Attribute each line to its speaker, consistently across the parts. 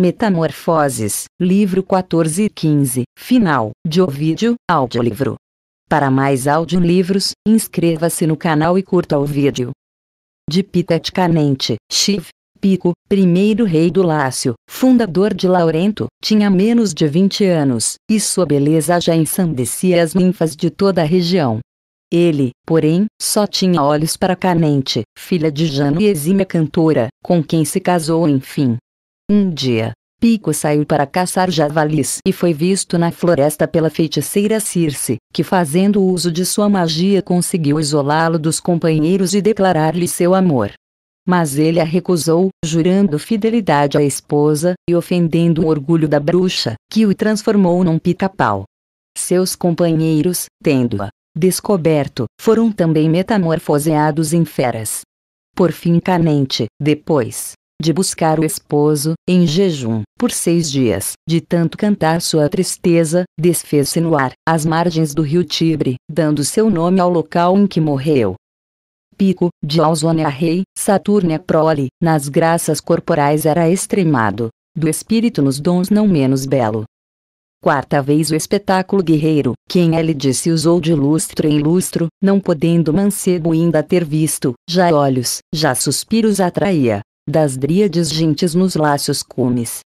Speaker 1: Metamorfoses, livro 14 e 15, final, de Ovidio, audiolivro. Para mais audiolivros, inscreva-se no canal e curta o vídeo. De Canente, Shiv, Pico, primeiro rei do Lácio, fundador de Laurento, tinha menos de 20 anos, e sua beleza já ensandecia as ninfas de toda a região. Ele, porém, só tinha olhos para Canente, filha de Jano e exímia cantora, com quem se casou enfim, um dia, Pico saiu para caçar javalis e foi visto na floresta pela feiticeira Circe, que fazendo uso de sua magia conseguiu isolá-lo dos companheiros e declarar-lhe seu amor. Mas ele a recusou, jurando fidelidade à esposa e ofendendo o orgulho da bruxa, que o transformou num pica-pau. Seus companheiros, tendo-a descoberto, foram também metamorfoseados em feras. Por fim Canente, depois de buscar o esposo, em jejum, por seis dias. De tanto cantar sua tristeza, desfez-se no ar, às margens do rio Tibre, dando seu nome ao local em que morreu. Pico, de Ausônia Rei, Saturnia Prole, nas graças corporais era extremado, do espírito nos dons não menos belo. Quarta vez o espetáculo guerreiro, quem ele disse usou de lustro em lustro, não podendo mancebo ainda ter visto, já olhos, já suspiros atraía, das dríades gentes nos laços cumes.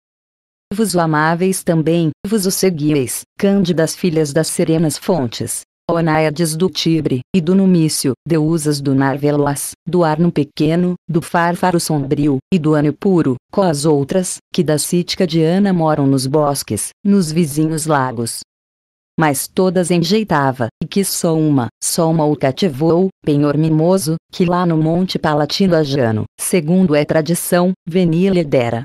Speaker 1: Vos o amáveis também, vos o seguíeis, cândidas filhas das serenas fontes, Onáiades do Tibre, e do Numício, deusas do Narveloas, do Arno pequeno, do Farfaro sombrio, e do Ano puro, com as outras, que da Cítica Diana moram nos bosques, nos vizinhos lagos, mas todas enjeitava, e que só uma, só uma o cativou, penhor mimoso, que lá no Monte Palatino-Ajano, segundo é tradição, venia lhe dera.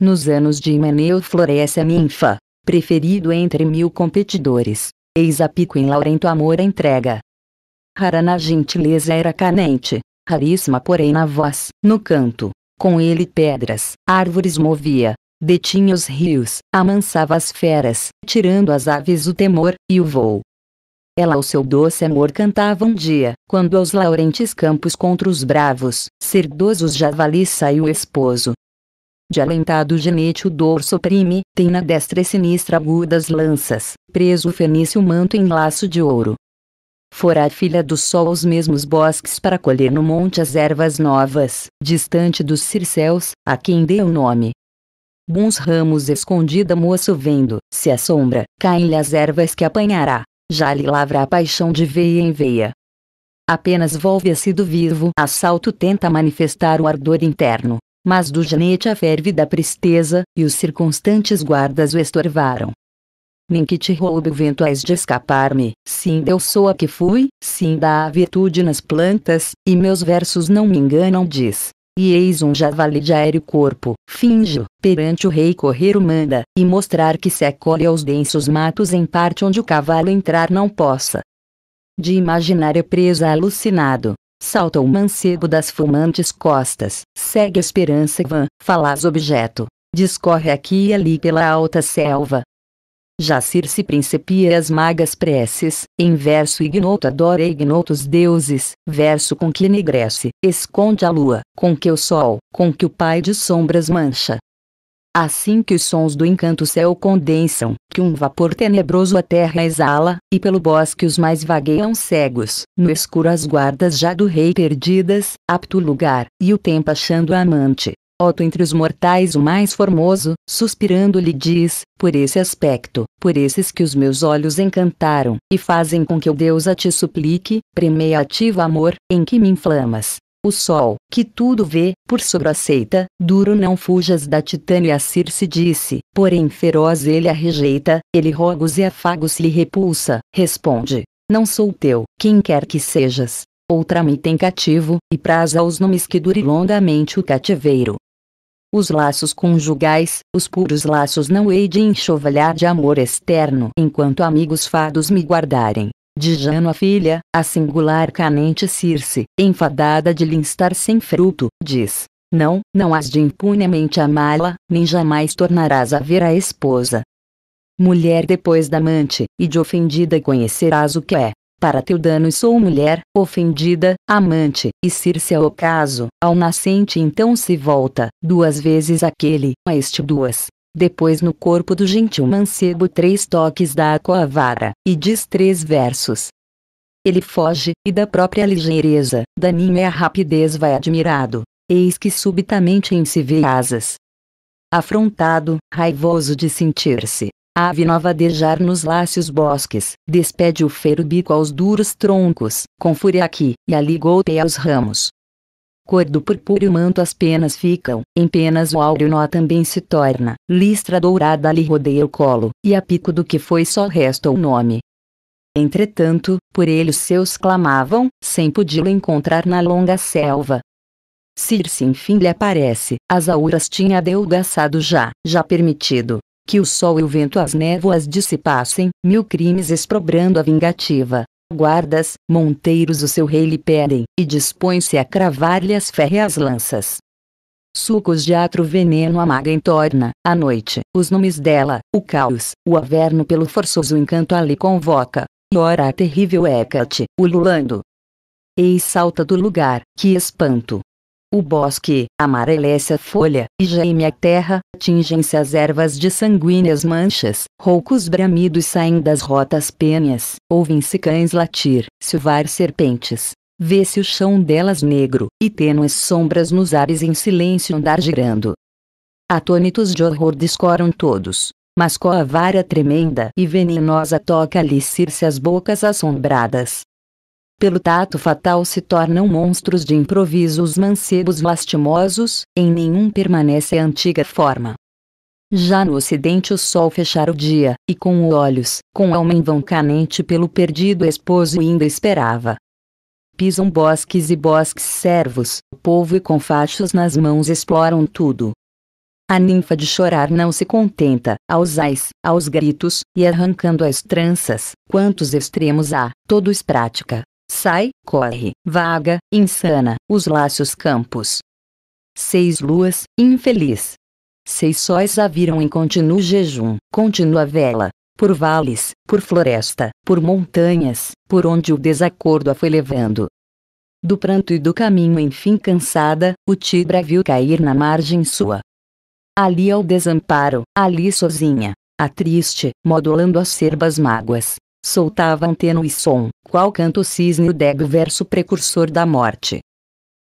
Speaker 1: Nos anos de Himeneu floresce a ninfa, preferido entre mil competidores, eis a pico em laurento amor entrega. Rara na gentileza era canente, raríssima porém na voz, no canto, com ele pedras, árvores movia, detinha os rios, amansava as feras, tirando às aves o temor e o vôo. Ela ao seu doce amor cantava um dia, quando aos laurentes campos contra os bravos, cerdosos javalis saiu o esposo. De alentado genete o dorso oprime, tem na destra e sinistra agudas lanças, preso o fenício manto em laço de ouro. Fora a filha do sol aos mesmos bosques para colher no monte as ervas novas, distante dos circéus, a quem deu o nome, Bons ramos escondida moço vendo, se a sombra, caem-lhe as ervas que apanhará, já lhe lavra a paixão de veia em veia. Apenas volve-se do vivo assalto tenta manifestar o ardor interno, mas do janete a ferve da tristeza, e os circunstantes guardas o estorvaram. Nem que te roube o vento és de escapar-me, sim eu sou a que fui, sim da virtude nas plantas, e meus versos não me enganam diz, e eis um javali de aéreo corpo, finjo, perante o rei correr o manda, e mostrar que se acolhe aos densos matos em parte onde o cavalo entrar não possa. De imaginária presa alucinado, salta o mancebo das fumantes costas, segue a esperança vã, falaz objeto, discorre aqui e ali pela alta selva, já Circe principia as magas preces, em verso ignoto adora ignotos deuses, verso com que enegrece, esconde a lua, com que o sol, com que o pai de sombras mancha. Assim que os sons do encanto céu condensam, que um vapor tenebroso a terra exala, e pelo bosque os mais vagueiam cegos, no escuro as guardas já do rei perdidas, apto lugar, e o tempo achando amante, Oto entre os mortais o mais formoso, suspirando lhe diz, por esse aspecto, por esses que os meus olhos encantaram, e fazem com que o Deus a te suplique, premeia ativo amor, em que me inflamas. O sol, que tudo vê, por sobre aceita, duro não fujas da titânia Circe disse, porém feroz ele a rejeita, ele rogos e afagos lhe repulsa, responde, não sou teu, quem quer que sejas, Outra me tem cativo, e praza aos nomes que dure longamente o cativeiro os laços conjugais, os puros laços não hei de enxovalhar de amor externo enquanto amigos fados me guardarem. De Jano a filha, a singular canente Circe, enfadada de lhe estar sem fruto, diz, não, não has de impunemente amá-la, nem jamais tornarás a ver a esposa. Mulher depois da amante, e de ofendida conhecerás o que é, para teu dano sou mulher, ofendida, amante, e Circe ao é ocaso, ao nascente então se volta, duas vezes aquele, a este duas. Depois no corpo do gentil mancebo três toques dá a vara, e diz três versos. Ele foge, e da própria ligeireza, da ninha rapidez vai admirado. Eis que subitamente em si vê asas. Afrontado, raivoso de sentir-se, a ave nova dejar nos lácios bosques, despede o feiro bico aos duros troncos, com fúria aqui e ali golpeia os ramos. Cor do purpúreo manto as penas ficam, em penas o áureo nó também se torna, listra dourada lhe rodeia o colo, e a pico do que foi só resta o nome. Entretanto, por ele os seus clamavam, sem podi-lo encontrar na longa selva, Circe enfim lhe aparece, as auras tinha delgaçado já, já permitido, que o sol e o vento as névoas dissipassem, mil crimes exprobrando a vingativa. Guardas, monteiros o seu rei lhe pedem, e dispõe-se a cravar-lhe as férreas lanças. Sucos de atro veneno amaga entorna, à noite, os nomes dela, o caos, o averno pelo forçoso encanto ali convoca, e ora a terrível Hecate, ululando. Eis salta do lugar, que espanto, o bosque amarelece a folha, e geme a terra, tingem-se as ervas de sanguíneas manchas, roucos bramidos saem das rotas penhas, ouvem-se cães latir, silvar serpentes. Vê-se o chão delas negro, e tênues sombras nos ares em silêncio andar girando. Atônitos de horror descoram todos. Mas com a vara tremenda e venenosa toca ali se as bocas assombradas, pelo tato fatal se tornam monstros de improviso os mancebos lastimosos, em nenhum permanece a antiga forma. Já no ocidente o sol fechara o dia, e com olhos, com alma canente pelo perdido esposo ainda esperava. Pisam bosques e bosques servos, o povo e com fachos nas mãos exploram tudo. A ninfa de chorar não se contenta, aos ais, aos gritos, e arrancando as tranças, quantos extremos há, todos prática. Sai, corre, vaga, insana, os laços campos. Seis luas, infeliz. Seis sóis a viram em contínuo jejum, contínua vela, por vales, por floresta, por montanhas, por onde o desacordo a foi levando. Do pranto e do caminho enfim cansada, o Tibra viu cair na margem sua. Ali ao desamparo, ali sozinha, a triste, modulando acerbas mágoas, soltava um tênue som, qual canto cisne o débil verso precursor da morte.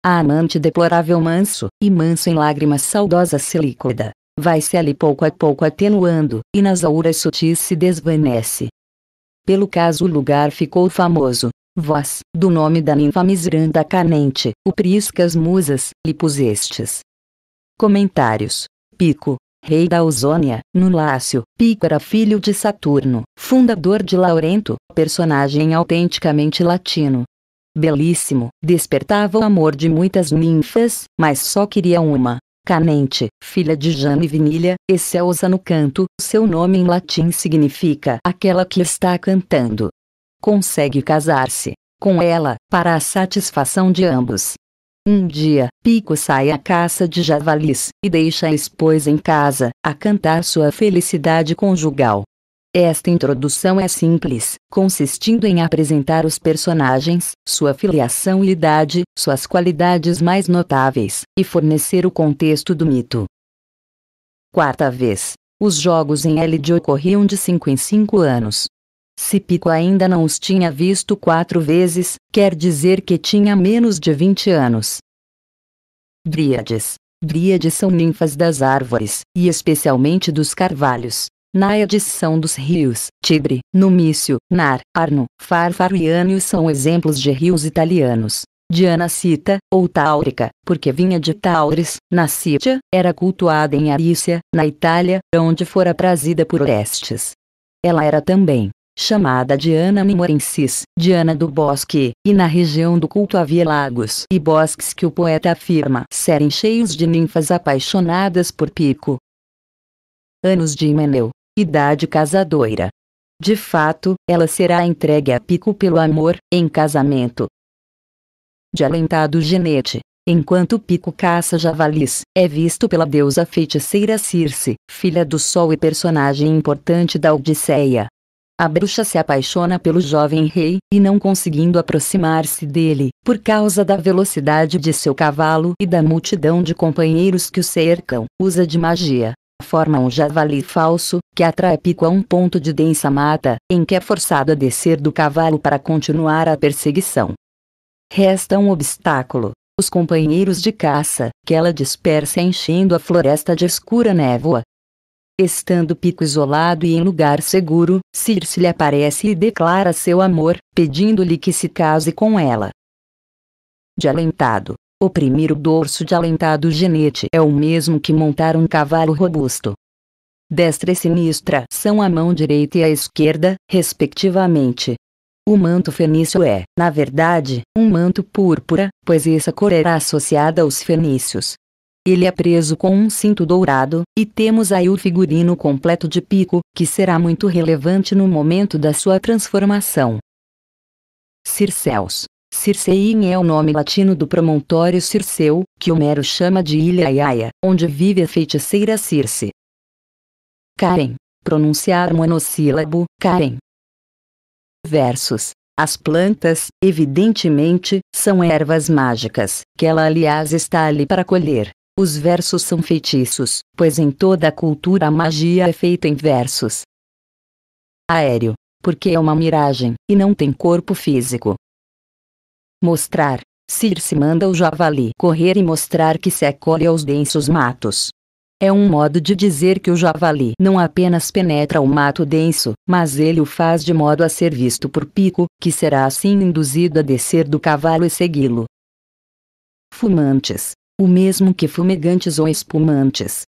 Speaker 1: A amante deplorável manso, e manso em lágrimas saudosa líquida, vai-se ali pouco a pouco atenuando, e nas auras sutis se desvanece. Pelo caso o lugar ficou famoso, vós, do nome da ninfa Miranda Canente, o priscas musas, lhe pusestes. Comentários. Pico, rei da Ausônia, no Lácio, Pícara filho de Saturno, fundador de Laurento, personagem autenticamente latino. Belíssimo, despertava o amor de muitas ninfas, mas só queria uma. Canente, filha de Jane Vinília, excelsa no canto, seu nome em latim significa aquela que está cantando. Consegue casar-se com ela, para a satisfação de ambos. Um dia, Pico sai à caça de javalis e deixa a esposa em casa, a cantar sua felicidade conjugal. Esta introdução é simples, consistindo em apresentar os personagens, sua filiação e idade, suas qualidades mais notáveis, e fornecer o contexto do mito. Quarta vez. Os jogos em Elide ocorriam de 5 em 5 anos. Se Pico ainda não os tinha visto quatro vezes, quer dizer que tinha menos de 20 anos. Dríades. Dríades são ninfas das árvores, e especialmente dos carvalhos. Náiades são dos rios, Tibre, Numício, Nar, Arno, Farfaro e Anio são exemplos de rios italianos. Diana cita, ou Táurica, porque vinha de Taures, na Cítia, era cultuada em Arícia, na Itália, onde fora trazida por Orestes. Ela era também chamada Diana mimorensis, Diana do Bosque, e na região do culto havia lagos e bosques que o poeta afirma serem cheios de ninfas apaixonadas por Pico. Anos de Himeneu. Idade casadoira. De fato, ela será entregue a Pico pelo amor, em casamento. De alentado genete, Enquanto Pico caça javalis, é visto pela deusa feiticeira Circe, filha do Sol e personagem importante da Odisseia, a bruxa se apaixona pelo jovem rei, e não conseguindo aproximar-se dele, por causa da velocidade de seu cavalo e da multidão de companheiros que o cercam, usa de magia. Forma um javali falso, que atrai pico a um ponto de densa mata, em que é forçado a descer do cavalo para continuar a perseguição. Resta um obstáculo, os companheiros de caça, que ela dispersa enchendo a floresta de escura névoa, Estando Pico isolado e em lugar seguro, Circe lhe aparece e declara seu amor, pedindo-lhe que se case com ela. De alentado. Oprimir o dorso de alentado genete é o mesmo que montar um cavalo robusto. Destra e sinistra são a mão direita e a esquerda, respectivamente. O manto fenício é, na verdade, um manto púrpura, pois essa cor era associada aos fenícios. Ele é preso com um cinto dourado, e temos aí o figurino completo de Pico, que será muito relevante no momento da sua transformação. Circeus. Circein é o nome latino do promontório Circeu, que Homero chama de Ilha Iaia, onde vive a feiticeira Circe. Karen. Pronunciar monossílabo, Karen. Versos. As plantas, evidentemente, são ervas mágicas, que ela aliás está ali para colher. Os versos são feitiços, pois em toda a cultura a magia é feita em versos. Aéreo, porque é uma miragem, e não tem corpo físico. Mostrar. se manda o javali correr e mostrar que se acolhe aos densos matos. É um modo de dizer que o javali não apenas penetra o mato denso, mas ele o faz de modo a ser visto por Pico, que será assim induzido a descer do cavalo e segui-lo. Fumantes, o mesmo que fumegantes ou espumantes.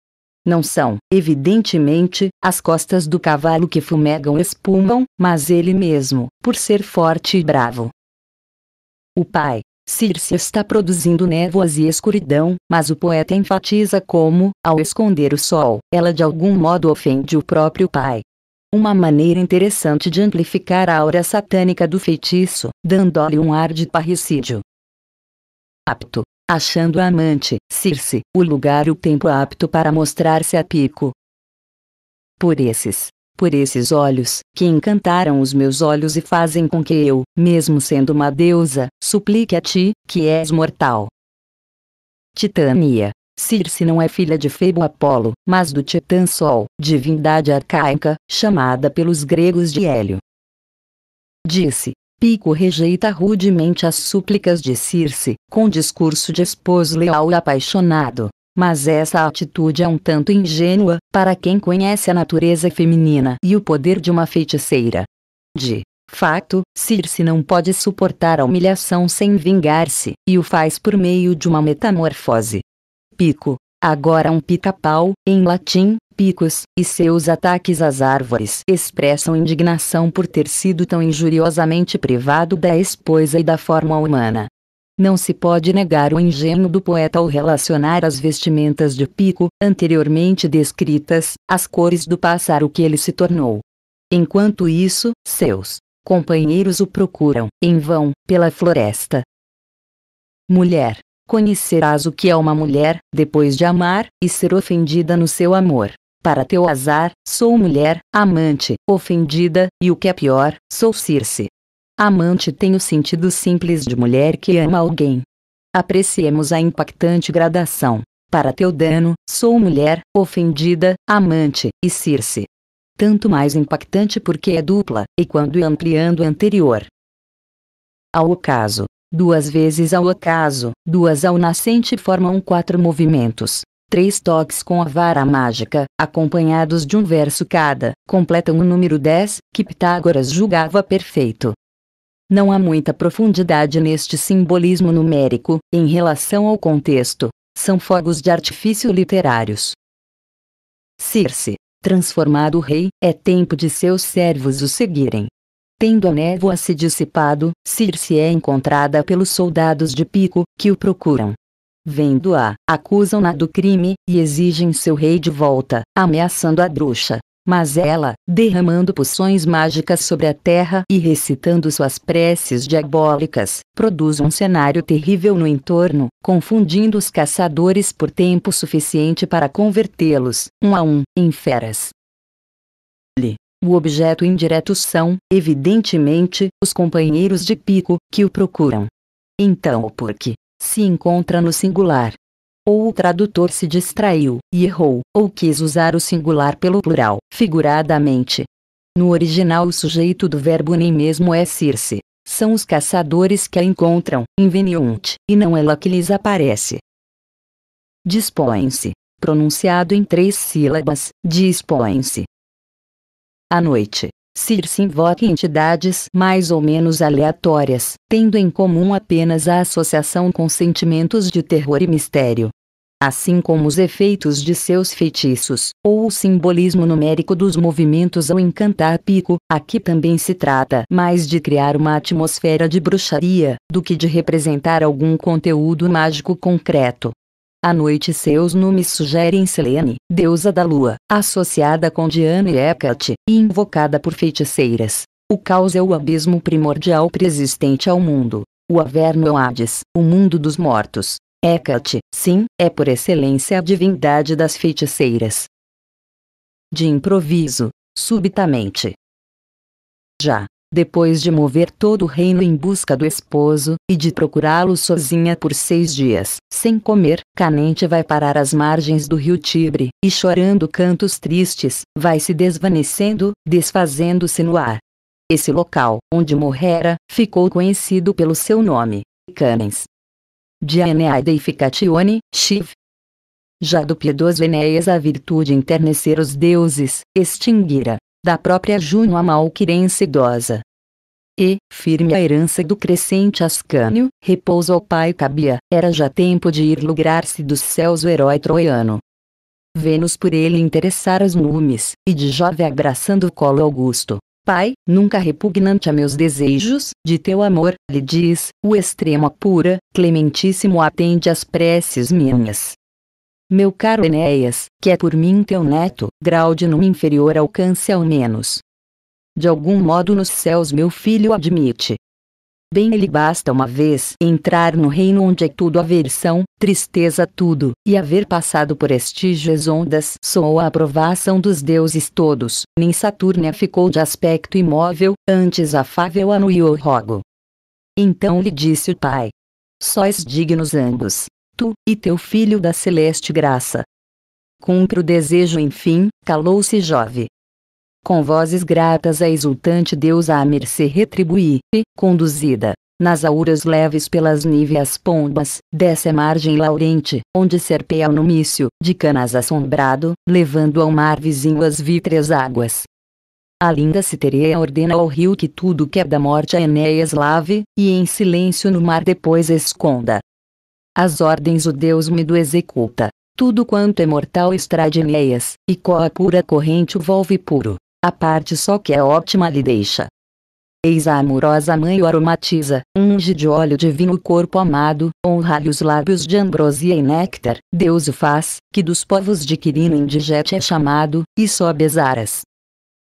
Speaker 1: Não são, evidentemente, as costas do cavalo que fumegam espumam, mas ele mesmo, por ser forte e bravo. O pai, Circe está produzindo névoas e escuridão, mas o poeta enfatiza como, ao esconder o sol, ela de algum modo ofende o próprio pai. Uma maneira interessante de amplificar a aura satânica do feitiço, dando-lhe um ar de parricídio. Apto achando a amante, Circe, o lugar e o tempo apto para mostrar-se a pico. Por esses, por esses olhos, que encantaram os meus olhos e fazem com que eu, mesmo sendo uma deusa, suplique a ti, que és mortal. Titânia. Circe não é filha de Febo Apolo, mas do Titã Sol, divindade arcaica, chamada pelos gregos de Hélio. Disse, Pico rejeita rudemente as súplicas de Circe, com discurso de esposo leal e apaixonado. Mas essa atitude é um tanto ingênua, para quem conhece a natureza feminina e o poder de uma feiticeira. De fato, Circe não pode suportar a humilhação sem vingar-se, e o faz por meio de uma metamorfose. Pico, agora um pica-pau, em latim, picos, e seus ataques às árvores expressam indignação por ter sido tão injuriosamente privado da esposa e da forma humana. Não se pode negar o engenho do poeta ao relacionar as vestimentas de pico, anteriormente descritas, às cores do pássaro que ele se tornou. Enquanto isso, seus companheiros o procuram, em vão, pela floresta. Mulher, Conhecerás o que é uma mulher, depois de amar, e ser ofendida no seu amor. Para teu azar, sou mulher, amante, ofendida, e o que é pior, sou Circe. Amante tem o sentido simples de mulher que ama alguém. Apreciemos a impactante gradação. Para teu dano, sou mulher, ofendida, amante, e Circe. Tanto mais impactante porque é dupla, e quando ampliando anterior. Ao caso, Duas vezes ao ocaso, duas ao nascente formam quatro movimentos. Três toques com a vara mágica, acompanhados de um verso cada, completam o número 10, que Pitágoras julgava perfeito. Não há muita profundidade neste simbolismo numérico, em relação ao contexto. São fogos de artifício literários. Circe, transformado rei, é tempo de seus servos o seguirem. Tendo a névoa se dissipado, Circe é encontrada pelos soldados de Pico, que o procuram. Vendo-a, acusam-na do crime, e exigem seu rei de volta, ameaçando a bruxa. Mas ela, derramando poções mágicas sobre a terra e recitando suas preces diabólicas, produz um cenário terrível no entorno, confundindo os caçadores por tempo suficiente para convertê-los, um a um, em feras. O objeto indireto são, evidentemente, os companheiros de pico, que o procuram. Então o porquê se encontra no singular. Ou o tradutor se distraiu e errou, ou quis usar o singular pelo plural, figuradamente. No original, o sujeito do verbo nem mesmo é Circe. São os caçadores que a encontram, inveniente, e não ela que lhes aparece. Dispõe-se. Pronunciado em três sílabas, dispõe-se. À noite, Circe invoca entidades mais ou menos aleatórias, tendo em comum apenas a associação com sentimentos de terror e mistério. Assim como os efeitos de seus feitiços, ou o simbolismo numérico dos movimentos ao encantar Pico, aqui também se trata mais de criar uma atmosfera de bruxaria, do que de representar algum conteúdo mágico concreto. À noite seus nomes sugerem Selene, deusa da lua, associada com Diana e Hecate, e invocada por feiticeiras. O caos é o abismo primordial preexistente ao mundo. O Averno é o Hades, o mundo dos mortos. Hecate, sim, é por excelência a divindade das feiticeiras. De improviso, subitamente. Já, depois de mover todo o reino em busca do esposo, e de procurá-lo sozinha por seis dias, sem comer, Canente vai parar às margens do rio Tibre, e chorando cantos tristes, vai se desvanecendo, desfazendo-se no ar. Esse local, onde morrera, ficou conhecido pelo seu nome, Canens. e Ficatione, Shiv. Já do piedoso Enéas a virtude enternecer os deuses, extinguira da própria Juno a malquirense idosa. E, firme a herança do crescente Ascânio, repousa o pai Cabia, era já tempo de ir lograr-se dos céus o herói troiano. Vênus por ele interessar os numes, e de Jove abraçando o colo Augusto. Pai, nunca repugnante a meus desejos, de teu amor, lhe diz, o extremo apura, clementíssimo atende às preces minhas. Meu caro Enéas, que é por mim teu neto, grau de num inferior alcance ao menos. De algum modo nos céus meu filho admite. Bem ele basta uma vez entrar no reino onde é tudo aversão, tristeza tudo, e haver passado por estígios ondas soou a aprovação dos deuses todos, nem Saturnia ficou de aspecto imóvel, antes afável anuiu o rogo. Então lhe disse o pai. Sois dignos ambos, tu e teu filho da celeste graça. Cumpre o desejo, enfim, calou-se Jove. Com vozes gratas a exultante deusa à mercê retribuí, e, conduzida, nas auras leves pelas níveas pombas, desce a margem laurente, onde serpeia o numício, de canas assombrado, levando ao mar vizinho as vítreas águas. A linda Citereia ordena ao rio que tudo que é da morte a Enéas lave, e em silêncio no mar depois esconda, as ordens o Deus me do executa. Tudo quanto é mortal extrai de e qual a pura corrente o volve puro. A parte só que é ótima lhe deixa. Eis a amorosa mãe o aromatiza, unge de óleo divino o corpo amado, honra-lhe os lábios de ambrosia e néctar, Deus o faz, que dos povos de Quirino indigete é chamado, e sobe as aras.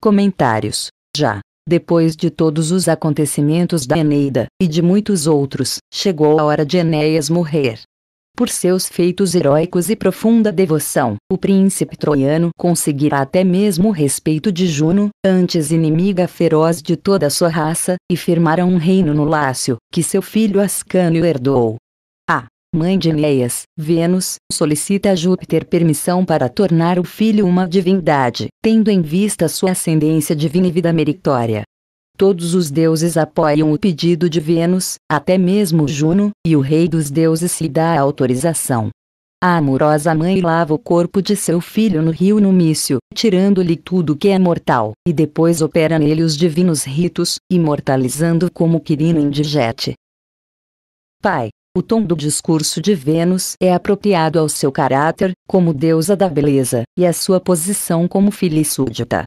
Speaker 1: Comentários. Já. Depois de todos os acontecimentos da Eneida, e de muitos outros, chegou a hora de Enéas morrer. Por seus feitos heróicos e profunda devoção, o príncipe troiano conseguirá até mesmo o respeito de Juno, antes inimiga feroz de toda a sua raça, e firmará um reino no Lácio, que seu filho Ascânio herdou mãe de Enéas, Vênus, solicita a Júpiter permissão para tornar o filho uma divindade, tendo em vista sua ascendência divina e vida meritória. Todos os deuses apoiam o pedido de Vênus, até mesmo Juno, e o rei dos deuses se dá a autorização. A amorosa mãe lava o corpo de seu filho no rio Numício, tirando-lhe tudo que é mortal, e depois opera nele os divinos ritos, imortalizando como Quirino indigete. Pai, o tom do discurso de Vênus é apropriado ao seu caráter, como deusa da beleza, e à sua posição como filha e súdita.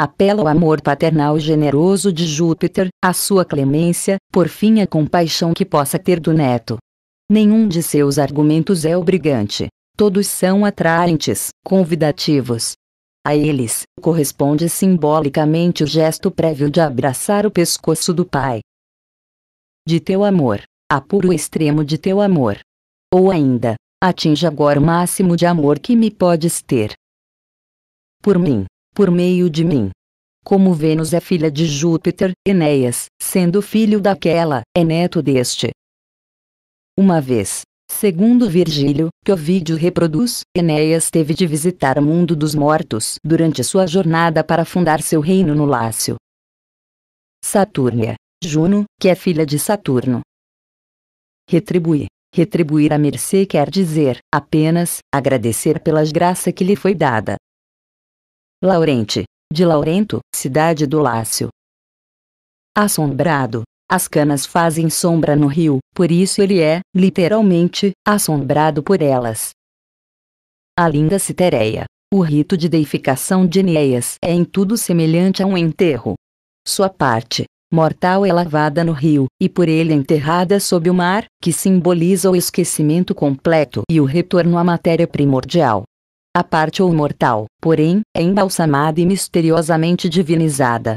Speaker 1: Apela ao amor paternal generoso de Júpiter, à sua clemência, por fim à compaixão que possa ter do neto. Nenhum de seus argumentos é obrigante. Todos são atraentes, convidativos. A eles, corresponde simbolicamente o gesto prévio de abraçar o pescoço do pai. De teu amor apuro o extremo de teu amor. Ou ainda, atinge agora o máximo de amor que me podes ter. Por mim, por meio de mim. Como Vênus é filha de Júpiter, Enéas, sendo filho daquela, é neto deste. Uma vez, Segundo Virgílio, que vídeo reproduz, Enéas teve de visitar o mundo dos mortos durante sua jornada para fundar seu reino no Lácio. Satúrnia, Juno, que é filha de Saturno, Retribuir. Retribuir a mercê quer dizer, apenas, agradecer pelas graças que lhe foi dada. Laurente. De Laurento, cidade do Lácio. Assombrado. As canas fazem sombra no rio, por isso ele é, literalmente, assombrado por elas. A linda Citereia. O rito de deificação de Enéas é em tudo semelhante a um enterro. Sua parte, mortal é lavada no rio, e por ele enterrada sob o mar, que simboliza o esquecimento completo e o retorno à matéria primordial. A parte ou mortal, porém, é embalsamada e misteriosamente divinizada.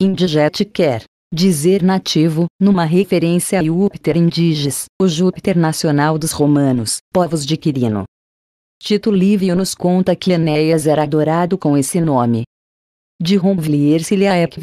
Speaker 1: Indigete quer dizer nativo, numa referência a Júpiter Indiges, o Júpiter nacional dos romanos, povos de Quirino. Tito Livio nos conta que Enéas era adorado com esse nome, de Romvier Ciliaec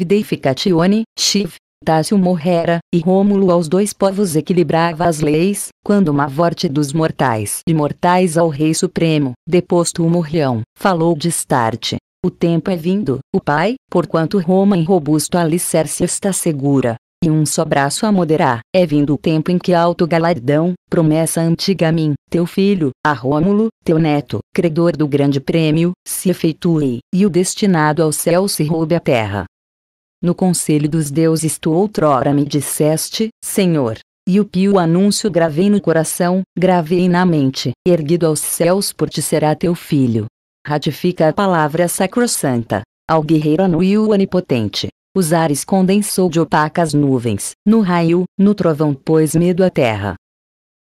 Speaker 1: Chiv, Tácio Morrera, e Rômulo aos dois povos equilibrava as leis, quando uma vorte dos mortais e mortais ao rei supremo, deposto o morrião, falou de starte. O tempo é vindo, o pai, porquanto Roma em robusto alicerce está segura, e um só braço a moderar. É vindo o tempo em que alto galardão, promessa antiga a mim, teu filho, a Rômulo, teu neto, credor do grande prêmio, se efetue, e o destinado ao céu se roube a terra. No conselho dos deuses tu outrora me disseste, Senhor, e o pio anúncio gravei no coração, gravei na mente, erguido aos céus por ti será teu filho. Ratifica a palavra sacrossanta, ao guerreiro anu onipotente os ares condensou de opacas nuvens, no raio, no trovão pôs medo à terra.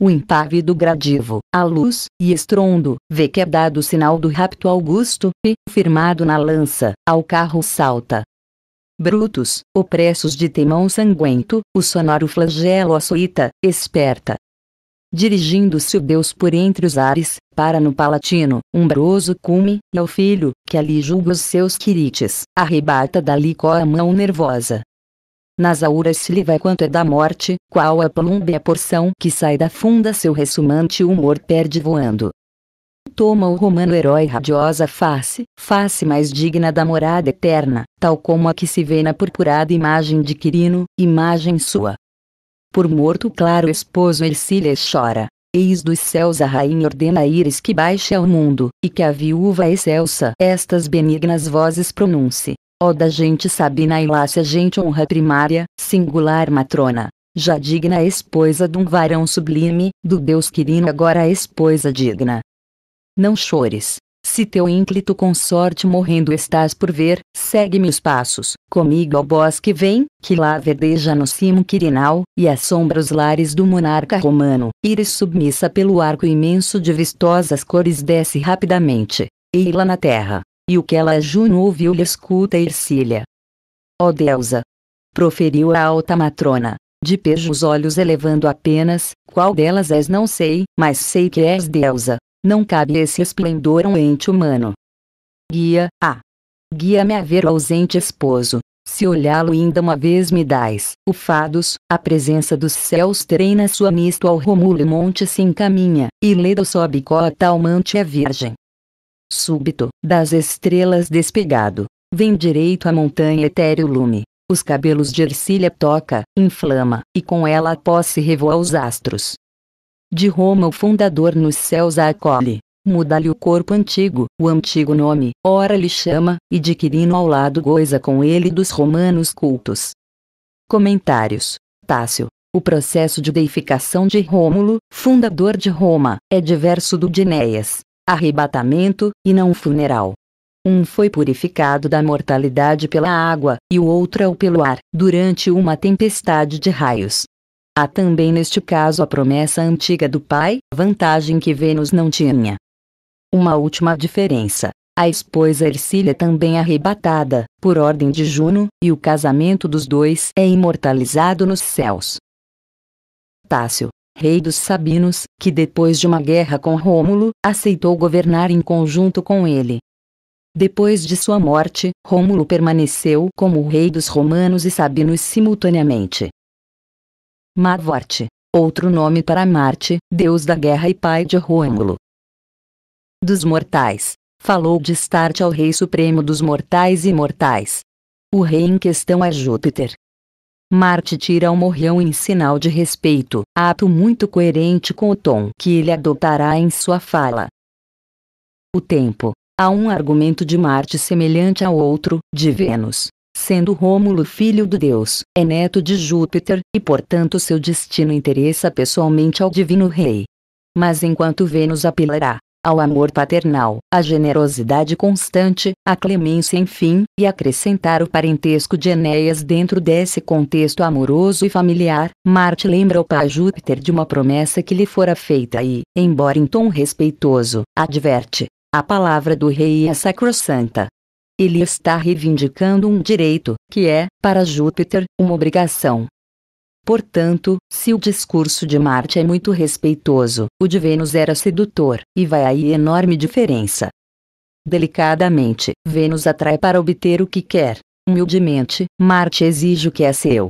Speaker 1: O impávido gradivo, a luz, e estrondo, vê que é dado o sinal do rapto Augusto, e, firmado na lança, ao carro salta. Brutos, opressos de temão sanguento, o sonoro flagelo açoita, esperta, dirigindo-se o Deus por entre os ares, para no Palatino, umbroso cume, e ao filho, que ali julga os seus quirites, arrebata dali com a mão nervosa. Nas auras se lhe vai quanto é da morte, qual a a porção que sai da funda seu ressumante humor perde voando toma o romano herói radiosa face, face mais digna da morada eterna, tal como a que se vê na purpurada imagem de Quirino, imagem sua, por morto claro esposo Ercílias chora. Eis dos céus a rainha ordena a que baixe ao mundo, e que a viúva excelsa estas benignas vozes pronuncie. Ó da gente Sabina e Lácia gente honra primária, singular matrona. Já digna esposa de um varão sublime, do Deus Quirino agora esposa digna. Não chores, se teu ínclito consorte morrendo estás por ver, segue-me os passos, comigo ao bosque vem, que lá verdeja no cimo quirinal, e assombra os lares do monarca romano. Iris submissa pelo arco imenso de vistosas cores desce rapidamente. Eila na terra. E o que ela Juno ouviu-lhe escuta Ercília. Ó oh deusa! Proferiu a alta matrona. De pejo os olhos elevando apenas, qual delas és não sei, mas sei que és deusa não cabe esse esplendor a um ente humano. Guia, a. Ah. Guia-me a ver o ausente esposo, se olhá-lo ainda uma vez me dais, o fados, a presença dos céus treina sua misto ao Romulo e monte se encaminha, e leda sobe tal mante é virgem. Súbito, das estrelas despegado, vem direito à montanha etéreo lume, os cabelos de Ercília toca, inflama, e com ela a posse revoa os astros, de Roma o fundador nos céus a acolhe. Muda-lhe o corpo antigo, o antigo nome, ora lhe chama, e de Quirino ao lado goza com ele dos romanos cultos. Comentários. Tácio. O processo de deificação de Rômulo, fundador de Roma, é diverso do de Enéas. Arrebatamento, e não funeral. Um foi purificado da mortalidade pela água, e o outro é pelo ar, durante uma tempestade de raios. Há também neste caso a promessa antiga do pai, vantagem que Vênus não tinha. Uma última diferença. A esposa Ercília também é arrebatada, por ordem de Juno, e o casamento dos dois é imortalizado nos céus. Tácio, rei dos Sabinos, que depois de uma guerra com Rômulo, aceitou governar em conjunto com ele. Depois de sua morte, Rômulo permaneceu como rei dos romanos e sabinos simultaneamente. Marvorte, outro nome para Marte, deus da guerra e pai de Rômulo. Dos mortais, falou de te ao rei supremo dos mortais e mortais. O rei em questão é Júpiter. Marte tira o morrião em sinal de respeito, ato muito coerente com o tom que ele adotará em sua fala. O tempo. Há um argumento de Marte semelhante ao outro, de Vênus, sendo Rômulo filho do deus, é neto de Júpiter, e portanto seu destino interessa pessoalmente ao divino rei. Mas enquanto Vênus apelará ao amor paternal, à generosidade constante, à clemência enfim, e acrescentar o parentesco de Enéas dentro desse contexto amoroso e familiar, Marte lembra o pai Júpiter de uma promessa que lhe fora feita e, embora em tom respeitoso, adverte: a palavra do rei é sacrossanta. Ele está reivindicando um direito, que é, para Júpiter, uma obrigação. Portanto, se o discurso de Marte é muito respeitoso, o de Vênus era sedutor, e vai aí enorme diferença. Delicadamente, Vênus atrai para obter o que quer. Humildemente, Marte exige o que é seu.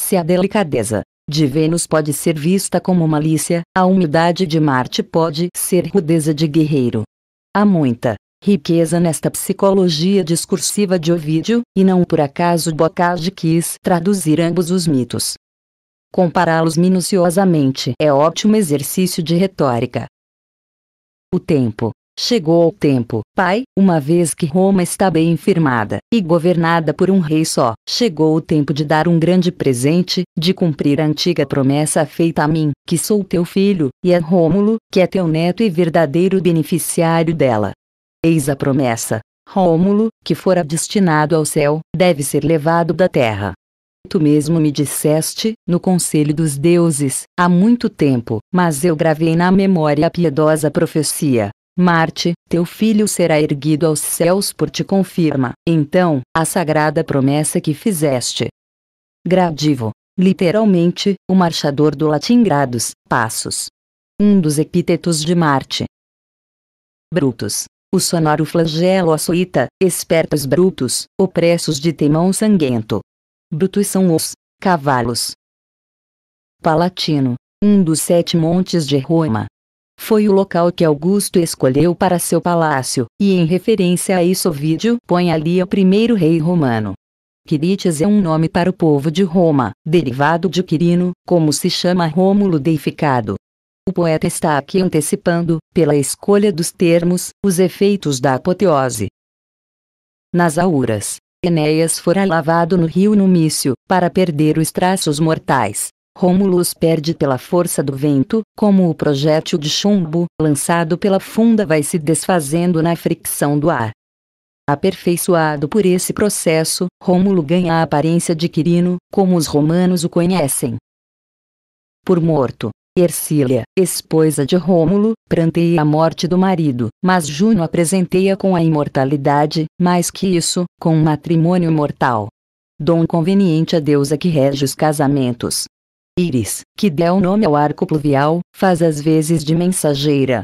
Speaker 1: Se a delicadeza de Vênus pode ser vista como malícia, a humildade de Marte pode ser rudeza de guerreiro. Há muita riqueza nesta psicologia discursiva de Ovídio, e não por acaso Bocage quis traduzir ambos os mitos. Compará-los minuciosamente é ótimo exercício de retórica. O tempo. Chegou o tempo, pai, uma vez que Roma está bem firmada e governada por um rei só, chegou o tempo de dar um grande presente, de cumprir a antiga promessa feita a mim, que sou teu filho, e a Rômulo, que é teu neto e verdadeiro beneficiário dela. Eis a promessa. Rômulo, que fora destinado ao céu, deve ser levado da terra. Tu mesmo me disseste, no conselho dos deuses, há muito tempo, mas eu gravei na memória a piedosa profecia. Marte, teu filho será erguido aos céus por te confirma, então, a sagrada promessa que fizeste. Gradivo, literalmente, o marchador do latim grados, passos. Um dos epítetos de Marte. Brutus, o sonoro flagelo açoita, espertos brutos, opressos de temão sanguento. Brutos são os cavalos. Palatino, um dos sete montes de Roma. Foi o local que Augusto escolheu para seu palácio, e em referência a isso Ovídio põe ali o primeiro rei romano. Quirites é um nome para o povo de Roma, derivado de Quirino, como se chama Rômulo deificado, o poeta está aqui antecipando, pela escolha dos termos, os efeitos da apoteose. Nas auras, Enéas fora lavado no rio Numício, para perder os traços mortais. Rômulus perde pela força do vento, como o projétil de chumbo, lançado pela funda vai se desfazendo na fricção do ar. Aperfeiçoado por esse processo, Rômulo ganha a aparência de Quirino, como os romanos o conhecem. Por morto, Ercília, esposa de Rômulo, pranteia a morte do marido, mas Juno apresenteia a com a imortalidade, mais que isso, com um matrimônio mortal. Dom conveniente a deusa que rege os casamentos. Íris, que deu nome ao arco pluvial, faz as vezes de mensageira.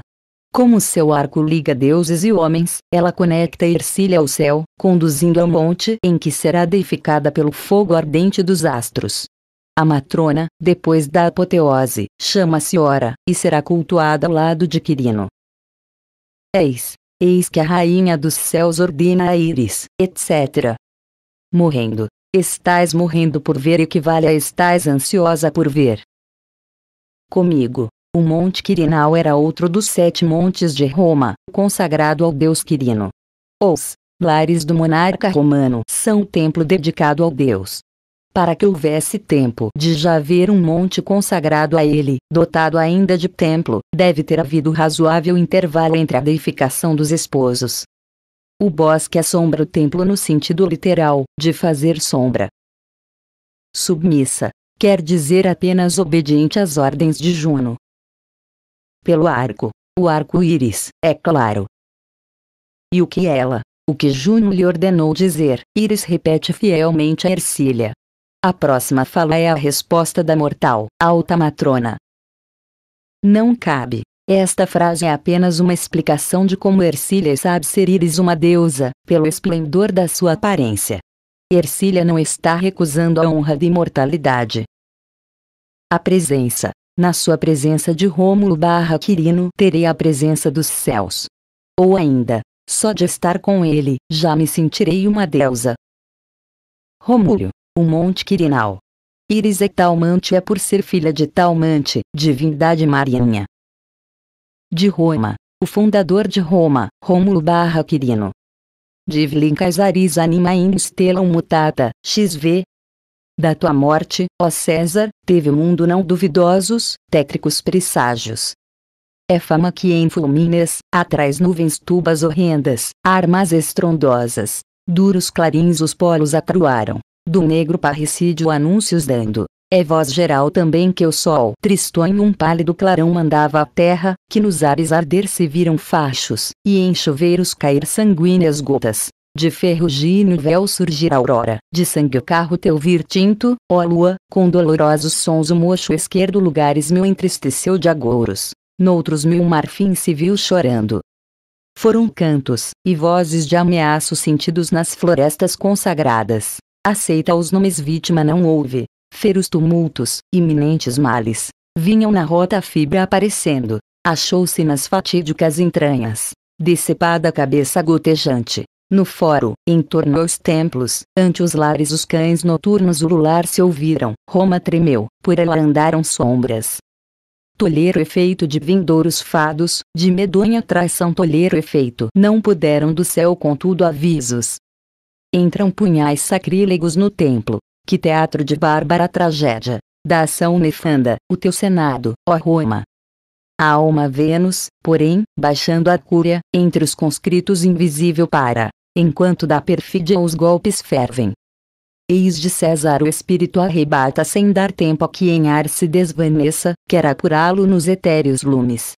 Speaker 1: Como seu arco liga deuses e homens, ela conecta Ercília ao céu, conduzindo ao monte em que será deificada pelo fogo ardente dos astros. A matrona, depois da apoteose, chama-se Ora, e será cultuada ao lado de Quirino. Eis, eis que a rainha dos céus ordena a Íris, etc. Morrendo, estás morrendo por ver equivale a estás ansiosa por ver. Comigo, o Monte Quirinal era outro dos sete montes de Roma, consagrado ao deus Quirino. Os lares do monarca romano são o templo dedicado ao deus para que houvesse tempo de já haver um monte consagrado a ele, dotado ainda de templo, deve ter havido razoável intervalo entre a deificação dos esposos. O bosque assombra o templo no sentido literal, de fazer sombra. Submissa. Quer dizer apenas obediente às ordens de Juno. Pelo arco. O arco-íris, é claro. E o que ela, o que Juno lhe ordenou dizer, Iris repete fielmente a Ercília, a próxima fala é a resposta da mortal, alta matrona. Não cabe. Esta frase é apenas uma explicação de como Ercília sabe ser Iris uma deusa, pelo esplendor da sua aparência. Ercília não está recusando a honra de imortalidade. A presença. Na sua presença de Rômulo barra Quirino terei a presença dos céus. Ou ainda, só de estar com ele, já me sentirei uma deusa. Romulo o Monte Quirinal. Iris é Talmante é por ser filha de Talmante, divindade marinha. De Roma, o fundador de Roma, Rômulo barra Quirino. Divlin Caesaris anima in stella mutata, xv. Da tua morte, ó César, teve o mundo não duvidosos, tétricos presságios. É fama que em fulmines, atrás nuvens tubas horrendas, armas estrondosas, duros clarins os polos acruaram do negro parricídio anúncios dando. É voz geral também que o sol tristonho um pálido clarão mandava a terra, que nos ares arder se viram fachos, e em chuveiros cair sanguíneas gotas. De ferrugíneo véu surgir a aurora, de sangue o carro teu vir tinto, ó lua, com dolorosos sons o mocho esquerdo lugares mil entristeceu de agouros. Noutros mil marfim se viu chorando. Foram cantos, e vozes de ameaço sentidos nas florestas consagradas aceita os nomes vítima não houve. Feros tumultos, iminentes males, vinham na rota fibra aparecendo, achou-se nas fatídicas entranhas, decepada a cabeça gotejante, no foro, em torno aos templos, ante os lares os cães noturnos ulular se ouviram, Roma tremeu, por ela andaram sombras. Tolher o efeito de vindouros fados, de medonha traição tolher o efeito. Não puderam do céu contudo avisos, Entram punhais sacrílegos no templo. Que teatro de bárbara tragédia, da ação nefanda, o teu senado, ó Roma. A alma Vênus, porém, baixando a cúria, entre os conscritos invisível para, enquanto da perfídia os golpes fervem. Eis de César o espírito arrebata sem dar tempo a que em ar se desvaneça, quer apurá-lo nos etéreos lumes.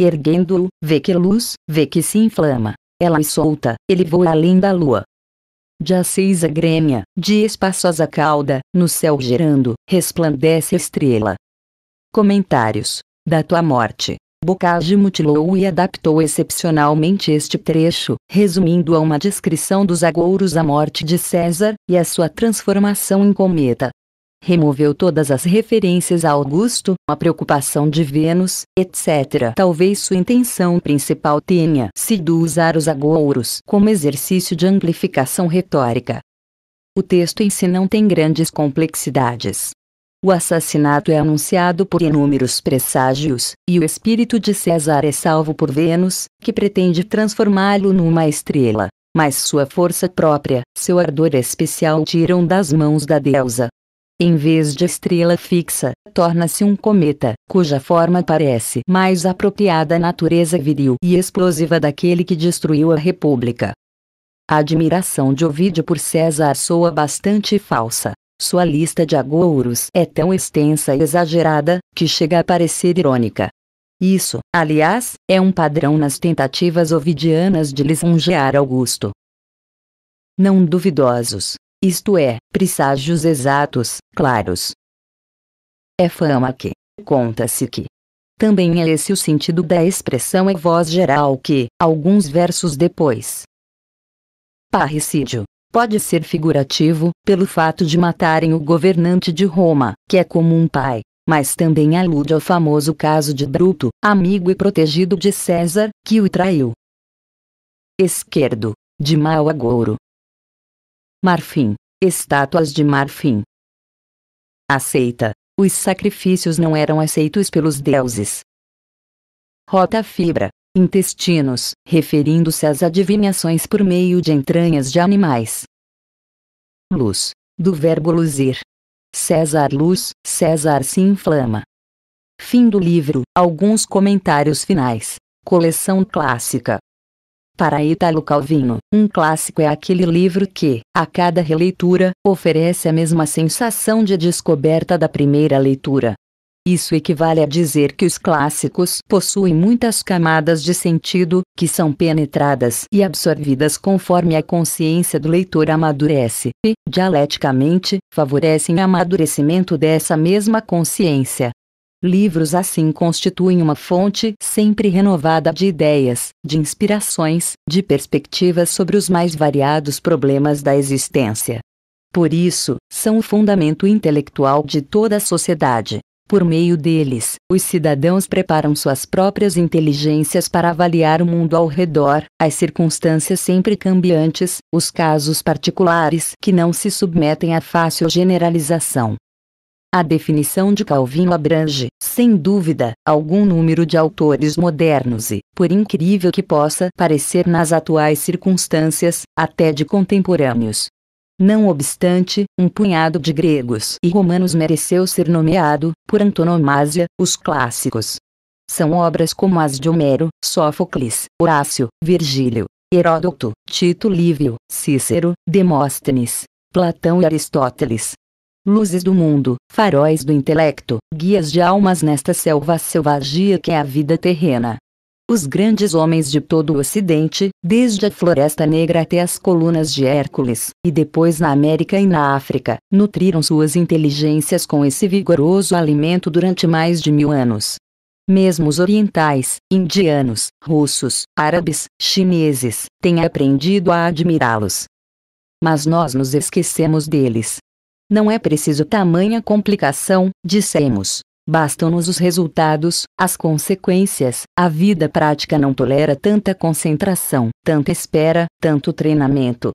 Speaker 1: Erguendo-o, vê que luz, vê que se inflama. Ela é solta, ele voa além da lua, de assis grêmia, de espaçosa cauda, no céu gerando, resplandece estrela. Comentários. Da tua morte, Bocage mutilou e adaptou excepcionalmente este trecho, resumindo a uma descrição dos agouros a morte de César, e a sua transformação em cometa, removeu todas as referências a Augusto, a preocupação de Vênus, etc. Talvez sua intenção principal tenha sido usar os agouros como exercício de amplificação retórica. O texto em si não tem grandes complexidades. O assassinato é anunciado por inúmeros presságios, e o espírito de César é salvo por Vênus, que pretende transformá-lo numa estrela. Mas sua força própria, seu ardor especial tiram das mãos da deusa, em vez de estrela fixa, torna-se um cometa, cuja forma parece mais apropriada à natureza viril e explosiva daquele que destruiu a República. A admiração de Ovídio por César soa bastante falsa. Sua lista de agouros é tão extensa e exagerada, que chega a parecer irônica. Isso, aliás, é um padrão nas tentativas ovidianas de lisonjear Augusto. Não duvidosos, isto é, presságios exatos, claros. É fama que, conta-se que, também é esse o sentido da expressão em voz geral que, alguns versos depois. Parricídio. Pode ser figurativo, pelo fato de matarem o governante de Roma, que é como um pai, mas também alude ao famoso caso de Bruto, amigo e protegido de César, que o traiu. Esquerdo. De mau agouro, Marfim. Estátuas de marfim. Aceita. Os sacrifícios não eram aceitos pelos deuses. Rota fibra. Intestinos, referindo-se às adivinhações por meio de entranhas de animais. Luz. Do verbo luzir. César luz, César se inflama. Fim do livro. Alguns comentários finais. Coleção clássica. Para Italo Calvino, um clássico é aquele livro que, a cada releitura, oferece a mesma sensação de descoberta da primeira leitura. Isso equivale a dizer que os clássicos possuem muitas camadas de sentido, que são penetradas e absorvidas conforme a consciência do leitor amadurece, e, dialeticamente, favorecem o amadurecimento dessa mesma consciência. Livros assim constituem uma fonte sempre renovada de ideias, de inspirações, de perspectivas sobre os mais variados problemas da existência. Por isso, são o fundamento intelectual de toda a sociedade. Por meio deles, os cidadãos preparam suas próprias inteligências para avaliar o mundo ao redor, as circunstâncias sempre cambiantes, os casos particulares que não se submetem a fácil generalização. A definição de Calvin abrange, sem dúvida, algum número de autores modernos e, por incrível que possa parecer nas atuais circunstâncias, até de contemporâneos. Não obstante, um punhado de gregos e romanos mereceu ser nomeado, por antonomasia, os clássicos. São obras como as de Homero, Sófocles, Horácio, Virgílio, Heródoto, Tito Lívio, Cícero, Demóstenes, Platão e Aristóteles, luzes do mundo, faróis do intelecto, guias de almas nesta selva selvagia que é a vida terrena. Os grandes homens de todo o Ocidente, desde a Floresta Negra até as colunas de Hércules, e depois na América e na África, nutriram suas inteligências com esse vigoroso alimento durante mais de mil anos. Mesmo os orientais, indianos, russos, árabes, chineses, têm aprendido a admirá-los. Mas nós nos esquecemos deles, não é preciso tamanha complicação, dissemos. Bastam-nos os resultados, as consequências. A vida prática não tolera tanta concentração, tanta espera, tanto treinamento.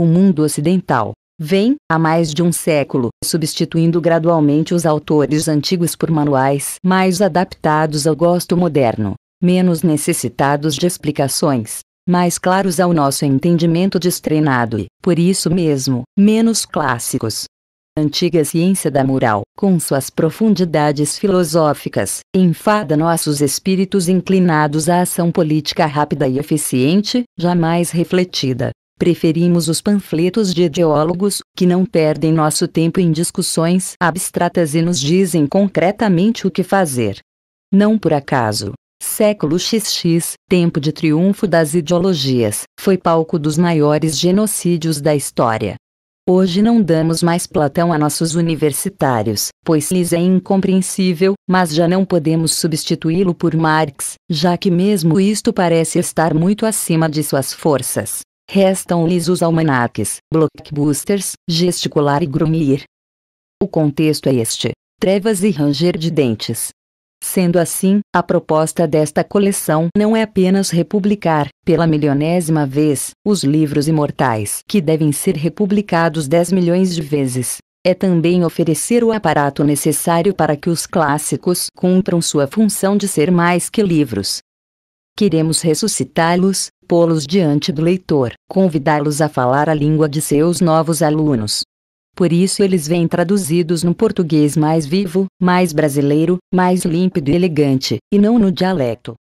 Speaker 1: O mundo ocidental vem, há mais de um século, substituindo gradualmente os autores antigos por manuais mais adaptados ao gosto moderno, menos necessitados de explicações, mais claros ao nosso entendimento destreinado e, por isso mesmo, menos clássicos antiga ciência da moral, com suas profundidades filosóficas, enfada nossos espíritos inclinados à ação política rápida e eficiente, jamais refletida. Preferimos os panfletos de ideólogos, que não perdem nosso tempo em discussões abstratas e nos dizem concretamente o que fazer. Não por acaso, século XX, tempo de triunfo das ideologias, foi palco dos maiores genocídios da história. Hoje não damos mais Platão a nossos universitários, pois lhes é incompreensível, mas já não podemos substituí-lo por Marx, já que mesmo isto parece estar muito acima de suas forças. Restam-lhes os almanaques, blockbusters, gesticular e grunhir. O contexto é este: trevas e ranger de dentes, Sendo assim, a proposta desta coleção não é apenas republicar, pela milionésima vez, os livros imortais que devem ser republicados 10 milhões de vezes. É também oferecer o aparato necessário para que os clássicos cumpram sua função de ser mais que livros. Queremos ressuscitá-los, pô-los diante do leitor, convidá-los a falar a língua de seus novos alunos, por isso eles vêm traduzidos no português mais vivo, mais brasileiro, mais límpido e elegante, e não no dialeto.